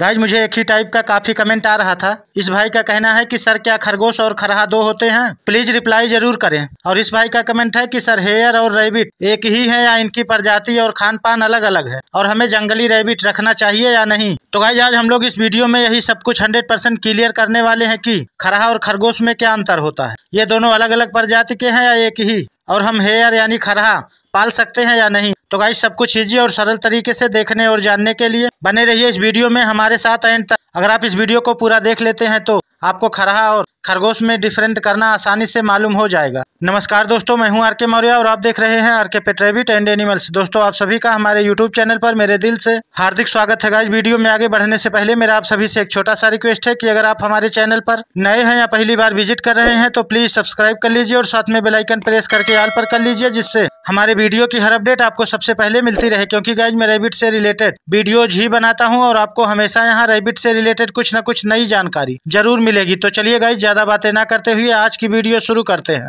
guys मुझे एक ही type का काफी कमेंट आ रहा था इस भाई का कहना है कि सर क्या खरगोश और खरहा दो होते हैं प्लीज रिप्लाई जरूर करें और इस भाई का कमेंट है कि सर हेयर और रेबिट एक ही है या इनकी प्रजाति और खान पान अलग अलग है और हमें जंगली रेबिट रखना चाहिए या नहीं तो गाइज आज हम लोग इस वीडियो में यही सब कुछ हंड्रेड परसेंट क्लियर करने वाले है की खरहा और खरगोश में क्या अंतर होता है ये दोनों अलग अलग प्रजाति के है या एक ही और हम हेयर यानी खरहा पाल सकते हैं या नहीं तो गाइज सब कुछ ईजी और सरल तरीके से देखने और जानने के लिए बने रहिए इस वीडियो में हमारे साथ एंड तक अगर आप इस वीडियो को पूरा देख लेते हैं तो आपको खरहा और खरगोश में डिफरेंट करना आसानी से मालूम हो जाएगा नमस्कार दोस्तों मैं हूं आरके मौर्य और आप देख रहे हैं आरके पेट्रेविट एंड एनिमल्स दोस्तों आप सभी का हमारे यूट्यूब चैनल पर मेरे दिल से हार्दिक स्वागत है गाइस वीडियो में आगे बढ़ने से पहले मेरा आप सभी से एक छोटा सा रिक्वेस्ट है कि अगर आप हमारे चैनल पर नए हैं या पहली बार विजिट कर रहे हैं तो प्लीज सब्सक्राइब कर लीजिए और साथ में बेलाइकन प्रेस करके आल पर कर लीजिए जिससे हमारे वीडियो की हर अपडेट आपको सबसे पहले मिलती रहे क्योंकि गाइज मैं रेबिट से रिलेटेड वीडियोज ही बनाता हूँ और आपको हमेशा यहाँ रेबिट से रिलेटेड कुछ न कुछ नई जानकारी जरूर मिलेगी तो चलिए गाइज ज्यादा बातें ना करते हुए आज की वीडियो शुरू करते हैं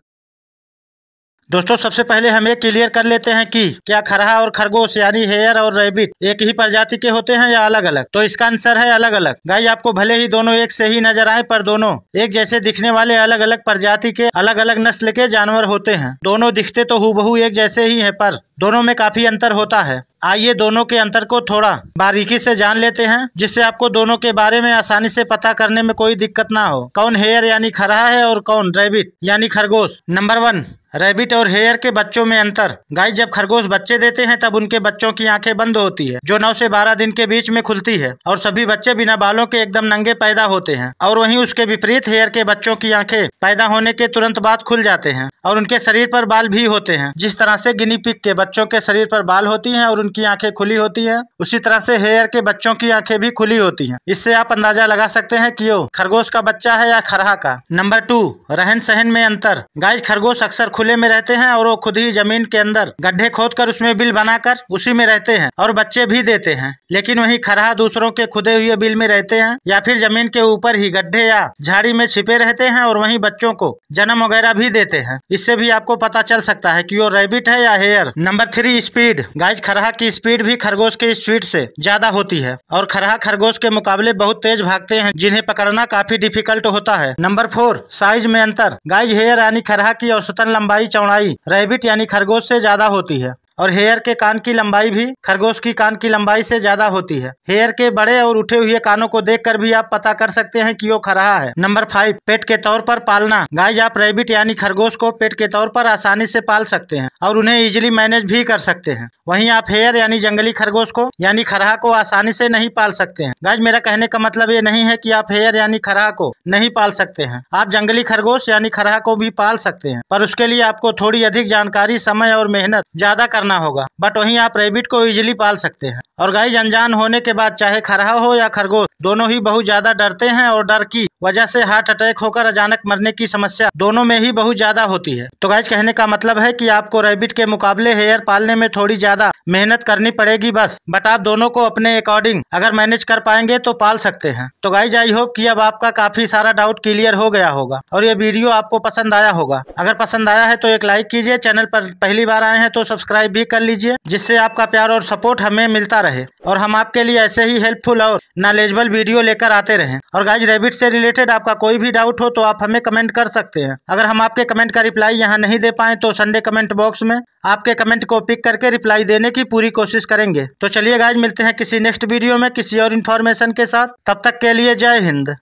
दोस्तों सबसे पहले हम ये क्लियर कर लेते हैं कि क्या खरहा और खरगोश यानी हेयर और रेबिट एक ही प्रजाति के होते हैं या अलग अलग तो इसका आंसर है अलग अलग गाय आपको भले ही दोनों एक से ही नजर आए पर दोनों एक जैसे दिखने वाले अलग अलग प्रजाति के अलग अलग नस्ल के जानवर होते हैं दोनों दिखते तो हु एक जैसे ही है पर दोनों में काफी अंतर होता है आइए दोनों के अंतर को थोड़ा बारीकी से जान लेते हैं जिससे आपको दोनों के बारे में आसानी से पता करने में कोई दिक्कत ना हो कौन हेयर यानी खरहा है और कौन रेबिट यानी खरगोश नंबर वन रैबिट और हेयर के बच्चों में अंतर गाय जब खरगोश बच्चे देते हैं तब उनके बच्चों की आंखें बंद होती है जो 9 से 12 दिन के बीच में खुलती है और सभी बच्चे बिना बालों के एकदम नंगे पैदा होते हैं और वहीं उसके विपरीत हेयर के बच्चों की आंखें पैदा होने के तुरंत बाद खुल जाते हैं और उनके शरीर पर बाल भी होते हैं जिस तरह से गिनी पिक के बच्चों के शरीर पर बाल होती हैं और उनकी आंखें खुली होती हैं उसी तरह से हेयर के बच्चों की आंखें भी खुली होती हैं इससे आप अंदाजा लगा सकते हैं कि यो खरगोश का बच्चा है या खरहा का नंबर टू रहन सहन में अंतर गाय खरगोश अक्सर खुले में रहते हैं और वो खुद ही जमीन के अंदर गड्ढे खोद कर उसमें बिल बनाकर उसी में रहते हैं और बच्चे भी देते हैं लेकिन वही खरहा दूसरों के खुदे हुए बिल में रहते हैं या फिर जमीन के ऊपर ही गड्ढे या झाड़ी में छिपे रहते हैं और वही बच्चों को जन्म वगैरह भी देते हैं इससे भी आपको पता चल सकता है कि वो रेबिट है या hare number three speed guys खरहा की स्पीड भी खरगोश की स्पीड से ज्यादा होती है और खरहा खरगोश के मुकाबले बहुत तेज भागते हैं जिन्हें पकड़ना काफी डिफिकल्ट होता है नंबर फोर साइज में अंतर गाइज हेयर यानी खरहा की औसतन लंबाई चौड़ाई रेबिट यानी खरगोश से ज्यादा होती है और हेयर के कान की लंबाई भी खरगोश की कान की लंबाई से ज्यादा होती है हेयर के बड़े और उठे हुए कानों को देखकर भी आप पता कर सकते हैं कि वो खराहा है नंबर फाइव पेट के तौर पर पालना गाय आप रेबिट यानी खरगोश को पेट के तौर पर आसानी से पाल सकते हैं और उन्हें इजिली मैनेज भी कर सकते हैं वहीं आप हेयर यानी जंगली खरगोश को यानी खरहा को आसानी से नहीं पाल सकते हैं गाय मेरा कहने का मतलब ये नहीं है की आप हेयर यानी खरहा को नहीं पाल सकते हैं आप जंगली खरगोश यानी खरहा को भी पाल सकते हैं पर उसके लिए आपको थोड़ी अधिक जानकारी समय और मेहनत ज्यादा करना करना होगा बट वहीं आप रेबिट को इजिली पाल सकते हैं और गाय अनजान होने के बाद चाहे खरहा हो या खरगोश दोनों ही बहुत ज्यादा डरते हैं और डर की वजह से हार्ट अटैक होकर अचानक मरने की समस्या दोनों में ही बहुत ज्यादा होती है तो गाइज कहने का मतलब है कि आपको रेबिट के मुकाबले हेयर पालने में थोड़ी ज्यादा मेहनत करनी पड़ेगी बस बट आप दोनों को अपने अकॉर्डिंग अगर मैनेज कर पाएंगे तो पाल सकते हैं तो गाइज आई होप की अब आपका काफी सारा डाउट क्लियर हो गया होगा और ये वीडियो आपको पसंद आया होगा अगर पसंद आया है तो एक लाइक कीजिए चैनल पर पहली बार आए हैं तो सब्सक्राइब भी कर लीजिए जिससे आपका प्यार और सपोर्ट हमें मिलता रहे और हम आपके लिए ऐसे ही हेल्पफुल और नॉलेजेबल वीडियो लेकर आते रहें और गाइज रेबिट से रिलेटेड आपका कोई भी डाउट हो तो आप हमें कमेंट कर सकते हैं अगर हम आपके कमेंट का रिप्लाई यहाँ नहीं दे पाए तो संडे कमेंट बॉक्स में आपके कमेंट को पिक करके रिप्लाई देने की पूरी कोशिश करेंगे तो चलिए गाइज मिलते हैं किसी नेक्स्ट वीडियो में किसी और इन्फॉर्मेशन के साथ तब तक के लिए जय हिंद